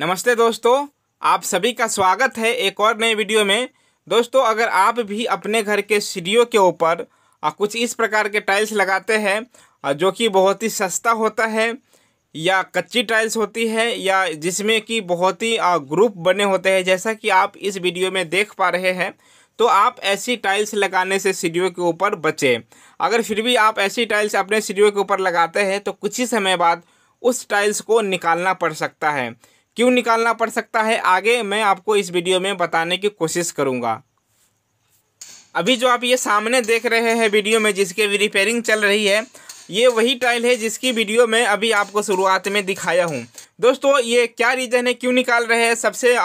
नमस्ते दोस्तों आप सभी का स्वागत है एक और नए वीडियो में दोस्तों अगर आप भी अपने घर के सीढ़ियों के ऊपर कुछ इस प्रकार के टाइल्स लगाते हैं जो कि बहुत ही सस्ता होता है या कच्ची टाइल्स होती है या जिसमें कि बहुत ही ग्रुप बने होते हैं जैसा कि आप इस वीडियो में देख पा रहे हैं तो आप ऐसी टाइल्स लगाने से सीढ़ियों के ऊपर बचें अगर फिर भी आप ऐसी टाइल्स अपने सीढ़ियों के ऊपर लगाते हैं तो कुछ ही समय बाद उस टाइल्स को निकालना पड़ सकता है क्यों निकालना पड़ सकता है आगे मैं आपको इस वीडियो में बताने की कोशिश करूँगा अभी जो आप ये सामने देख रहे हैं वीडियो में जिसके भी रिपेयरिंग चल रही है ये वही टाइल है जिसकी वीडियो में अभी आपको शुरुआत में दिखाया हूँ दोस्तों ये क्या रीज़न है क्यों निकाल रहे हैं सबसे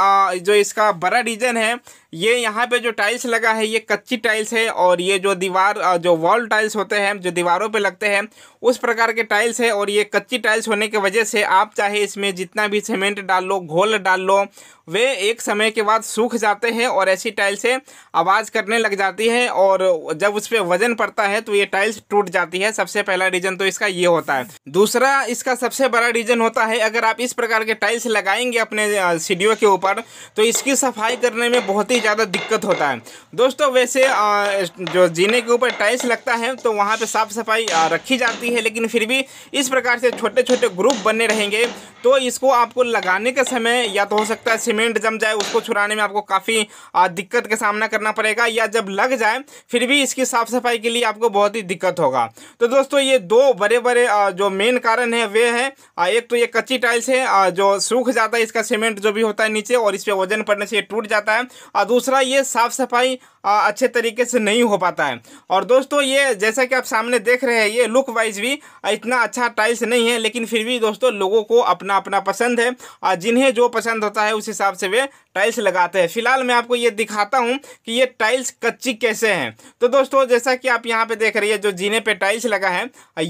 जो इसका बड़ा रीज़न है ये यहाँ पे जो टाइल्स लगा है ये कच्ची टाइल्स है और ये जो दीवार जो वॉल टाइल्स होते हैं जो दीवारों पे लगते हैं उस प्रकार के टाइल्स है और ये कच्ची टाइल्स होने की वजह से आप चाहे इसमें जितना भी सीमेंट डाल लो घोल डाल लो वे एक समय के बाद सूख जाते हैं और ऐसी से आवाज़ करने लग जाती है और जब उस पर वजन पड़ता है तो ये टाइल्स टूट जाती है सबसे पहला रीज़न तो इसका ये होता है दूसरा इसका सबसे बड़ा रीज़न होता है अगर आप इस प्रकार के टाइल्स लगाएंगे अपने सीढ़ियों के ऊपर तो इसकी सफाई करने में बहुत ही ज़्यादा दिक्कत होता है दोस्तों वैसे जो जीने के ऊपर टाइल्स लगता है तो वहाँ पे साफ़ सफाई रखी जाती है लेकिन फिर भी इस प्रकार से छोटे छोटे ग्रुप बने रहेंगे तो इसको आपको लगाने के समय या तो हो सकता है सीमेंट जम जाए उसको छुड़ाने में आपको काफ़ी दिक्कत का सामना करना पड़ेगा या जब लग जाए फिर भी इसकी साफ़ सफाई के लिए आपको बहुत ही दिक्कत होगा तो दोस्तों ये दो बड़े बड़े जो मेन कारण है वे हैं एक तो ये कच्ची टाइल्स है जो सूख जाता है इसका सीमेंट जो भी होता है नीचे और इस पर वजन पड़ने से ये टूट जाता है और दूसरा ये साफ़ सफाई अच्छे तरीके से नहीं हो पाता है और दोस्तों ये जैसा कि आप सामने देख रहे हैं ये लुक वाइज भी इतना अच्छा टाइल्स नहीं है लेकिन फिर भी दोस्तों लोगों को अपना अपना पसंद है और जिन्हें जो पसंद होता है उस हिसाब से वे टाइल्स लगाते हैं फिलहाल मैं आपको ये दिखाता हूँ कि ये टाइल्स कच्ची कैसे हैं तो दोस्तों जैसा कि आप यहाँ पर देख रही है जो जीने पर टाइल्स लगा है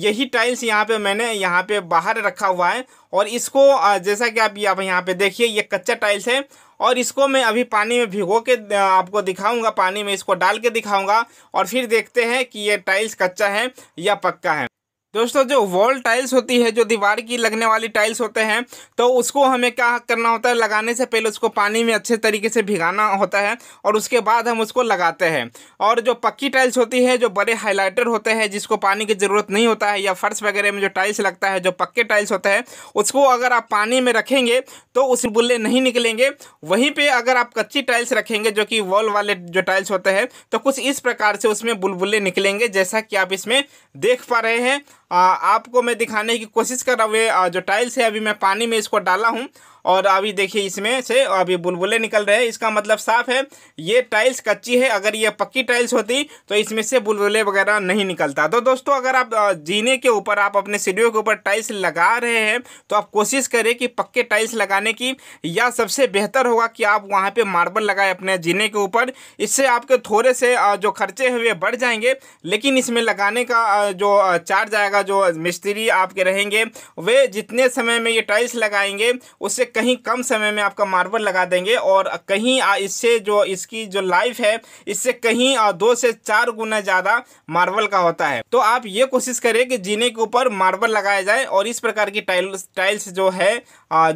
यही टाइल्स यहाँ पर मैंने यहाँ पर बाहर रखा हुआ है और इसको जैसा कि आप आप यहाँ पे देखिए ये कच्चा टाइल्स है और इसको मैं अभी पानी में भिगो के आपको दिखाऊंगा पानी में इसको डाल के दिखाऊंगा और फिर देखते हैं कि ये टाइल्स कच्चा है या पक्का है दोस्तों जो वॉल टाइल्स होती है जो दीवार की लगने वाली टाइल्स होते हैं तो उसको हमें क्या करना होता है लगाने से पहले उसको पानी में अच्छे तरीके से भिगाना होता है और उसके बाद हम उसको लगाते हैं और जो पक्की टाइल्स होती है जो बड़े हाईलाइटर होते हैं जिसको पानी की ज़रूरत नहीं होता है या फर्श वगैरह में जो टाइल्स लगता है जो पक्के टाइल्स होते हैं उसको अगर आप पानी में रखेंगे तो उस बुल्ले नहीं निकलेंगे वहीं पर अगर आप कच्ची टाइल्स रखेंगे जो कि वॉल वाले जो टाइल्स होते हैं तो कुछ इस प्रकार से उसमें बुलबुल्ले निकलेंगे जैसा कि आप इसमें देख पा रहे हैं आपको मैं दिखाने की कोशिश कर रहा हूँ जो टाइल्स है अभी मैं पानी में इसको डाला हूँ और अभी देखिए इसमें से अभी बुलबुले निकल रहे हैं इसका मतलब साफ है ये टाइल्स कच्ची है अगर ये पक्की टाइल्स होती तो इसमें से बुलबुले वगैरह नहीं निकलता तो दोस्तों अगर आप जीने के ऊपर आप अपने सीढ़ियों के ऊपर टाइल्स लगा रहे हैं तो आप कोशिश करें कि पक्के टाइल्स लगाने की या सबसे बेहतर होगा कि आप वहाँ पर मार्बल लगाए अपने जीने के ऊपर इससे आपके थोड़े से जो खर्चे हैं वे बढ़ जाएंगे लेकिन इसमें लगाने का जो चार्ज आएगा जो मिस्त्री आपके रहेंगे वे जितने समय में ये टाइल्स लगाएंगे उससे कहीं कम समय में आपका मार्बल लगा देंगे और कहीं इससे जो इसकी जो लाइफ है इससे कहीं दो से चार गुना ज़्यादा मार्बल का होता है तो आप ये कोशिश करें कि जीने के ऊपर मार्बल लगाया जाए और इस प्रकार की टाइल्स टाइल्स जो है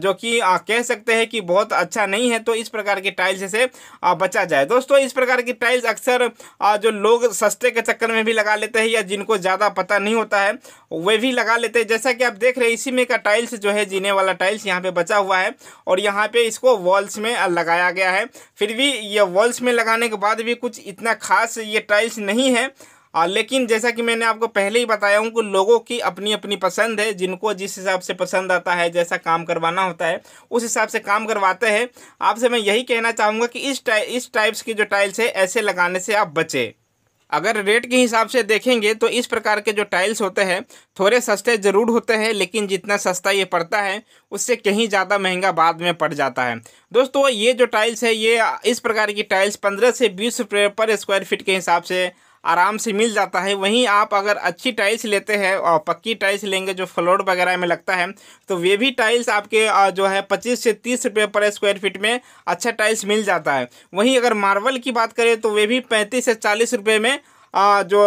जो कि कह सकते हैं कि बहुत अच्छा नहीं है तो इस प्रकार की टाइल्स से बचा जाए दोस्तों इस प्रकार की टाइल्स अक्सर जो लोग सस्ते के चक्कर में भी लगा लेते हैं या जिनको ज़्यादा पता नहीं होता है वे भी लगा लेते हैं जैसा कि आप देख रहे हैं इसी में का टाइल्स जो है जीने वाला टाइल्स यहाँ पे बचा हुआ है है और यहाँ पे इसको वॉल्स में लगाया गया है फिर भी ये वॉल्स में लगाने के बाद भी कुछ इतना खास ये टाइल्स नहीं है आ, लेकिन जैसा कि मैंने आपको पहले ही बताया हूँ कि लोगों की अपनी अपनी पसंद है जिनको जिस हिसाब से पसंद आता है जैसा काम करवाना होता है उस हिसाब से काम करवाते हैं आपसे मैं यही कहना चाहूँगा कि इस टाइ इस टाइप्स की जो टाइल्स है ऐसे लगाने से आप बचें अगर रेट के हिसाब से देखेंगे तो इस प्रकार के जो टाइल्स होते हैं थोड़े सस्ते ज़रूर होते हैं लेकिन जितना सस्ता ये पड़ता है उससे कहीं ज़्यादा महंगा बाद में पड़ जाता है दोस्तों ये जो टाइल्स है ये इस प्रकार की टाइल्स पंद्रह से बीस रुपये पर स्क्वायर फीट के हिसाब से आराम से मिल जाता है वहीं आप अगर अच्छी टाइल्स लेते हैं और पक्की टाइल्स लेंगे जो फ्लोर वगैरह में लगता है तो वे भी टाइल्स आपके जो है पच्चीस से तीस रुपये पर स्क्वायर फीट में अच्छा टाइल्स मिल जाता है वहीं अगर मार्बल की बात करें तो वे भी पैंतीस से चालीस रुपये में जो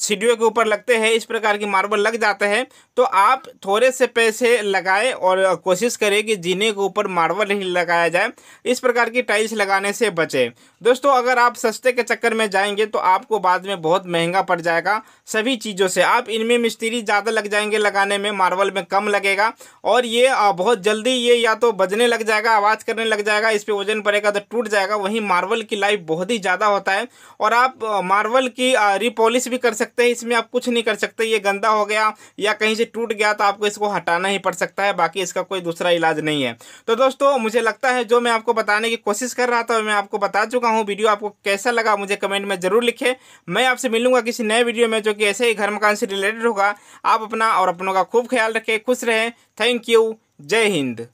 सीढ़ियों के ऊपर लगते हैं इस प्रकार की मार्बल लग जाते हैं तो आप थोड़े से पैसे लगाएं और कोशिश करें कि जीने के ऊपर मार्बल ही लगाया जाए इस प्रकार की टाइल्स लगाने से बचें दोस्तों अगर आप सस्ते के चक्कर में जाएंगे तो आपको बाद में बहुत महंगा पड़ जाएगा सभी चीज़ों से आप इनमें मिस्त्री ज़्यादा लग जाएंगे लगाने में मार्बल में कम लगेगा और ये बहुत जल्दी ये या तो बजने लग जाएगा आवाज़ करने लग जाएगा इस पर वजन पड़ेगा तो टूट जाएगा वहीं मार्बल की लाइफ बहुत ही ज़्यादा होता है और आप मार्बल की रिपॉलिश भी कर सकते हैं इसमें आप कुछ नहीं कर सकते ये गंदा हो गया या कहीं से टूट गया तो आपको इसको हटाना ही पड़ सकता है बाकी इसका कोई दूसरा इलाज नहीं है तो दोस्तों मुझे लगता है जो मैं आपको बताने की कोशिश कर रहा था मैं आपको बता चुका हूँ वीडियो आपको कैसा लगा मुझे कमेंट में ज़रूर लिखे मैं आपसे मिलूंगा किसी नए वीडियो में जो कि ऐसे ही घर मकान से रिलेटेड होगा आप अपना और अपनों का खूब ख्याल रखें खुश रहें थैंक यू जय हिंद